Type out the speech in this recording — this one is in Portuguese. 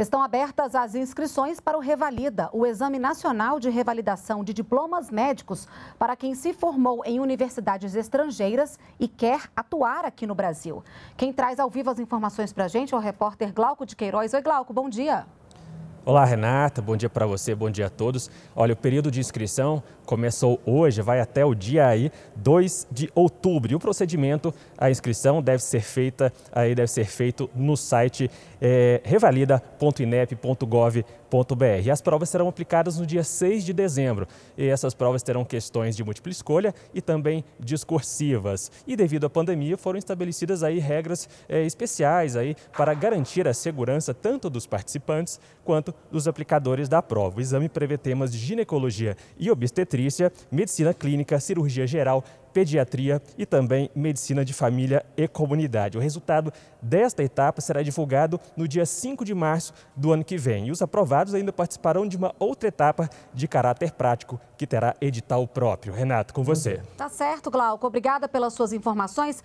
Estão abertas as inscrições para o Revalida, o Exame Nacional de Revalidação de Diplomas Médicos para quem se formou em universidades estrangeiras e quer atuar aqui no Brasil. Quem traz ao vivo as informações para a gente é o repórter Glauco de Queiroz. Oi, Glauco, bom dia. Olá, Renata, bom dia para você, bom dia a todos. Olha, o período de inscrição começou hoje, vai até o dia aí 2 de outubro. E o procedimento, a inscrição deve ser feita, aí deve ser feito no site é, revalida.inep.gov.br. As provas serão aplicadas no dia 6 de dezembro. E essas provas terão questões de múltipla escolha e também discursivas. E devido à pandemia, foram estabelecidas aí regras é, especiais aí para garantir a segurança tanto dos participantes quanto dos aplicadores da prova. O exame prevê temas de ginecologia e obstetrícia, medicina clínica, cirurgia geral, pediatria e também medicina de família e comunidade. O resultado desta etapa será divulgado no dia 5 de março do ano que vem. E os aprovados ainda participarão de uma outra etapa de caráter prático, que terá edital próprio. Renato, com você. Tá certo, Glauco. Obrigada pelas suas informações.